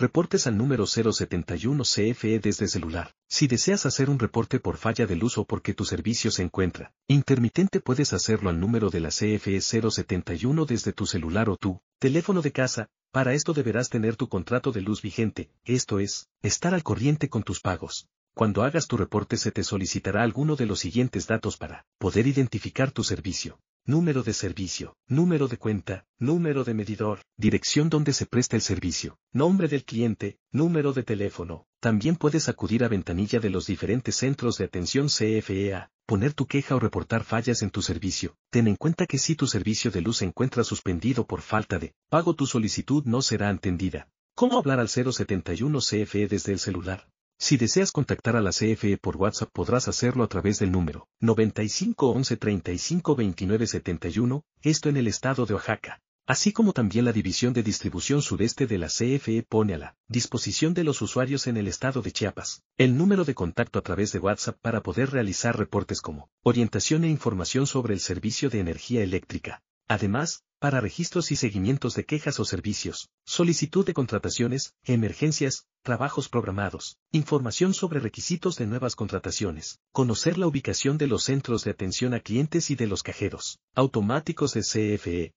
Reportes al número 071 CFE desde celular. Si deseas hacer un reporte por falla de luz o porque tu servicio se encuentra intermitente puedes hacerlo al número de la CFE 071 desde tu celular o tu teléfono de casa, para esto deberás tener tu contrato de luz vigente, esto es, estar al corriente con tus pagos. Cuando hagas tu reporte se te solicitará alguno de los siguientes datos para poder identificar tu servicio número de servicio, número de cuenta, número de medidor, dirección donde se presta el servicio, nombre del cliente, número de teléfono. También puedes acudir a ventanilla de los diferentes centros de atención CFEA, poner tu queja o reportar fallas en tu servicio. Ten en cuenta que si tu servicio de luz se encuentra suspendido por falta de pago tu solicitud no será entendida. ¿Cómo hablar al 071 CFE desde el celular? Si deseas contactar a la CFE por WhatsApp podrás hacerlo a través del número 9511352971, esto en el estado de Oaxaca. Así como también la División de Distribución Sudeste de la CFE pone a la disposición de los usuarios en el estado de Chiapas el número de contacto a través de WhatsApp para poder realizar reportes como orientación e información sobre el servicio de energía eléctrica, Además, para registros y seguimientos de quejas o servicios, solicitud de contrataciones, emergencias, trabajos programados, información sobre requisitos de nuevas contrataciones, conocer la ubicación de los centros de atención a clientes y de los cajeros automáticos de CFE,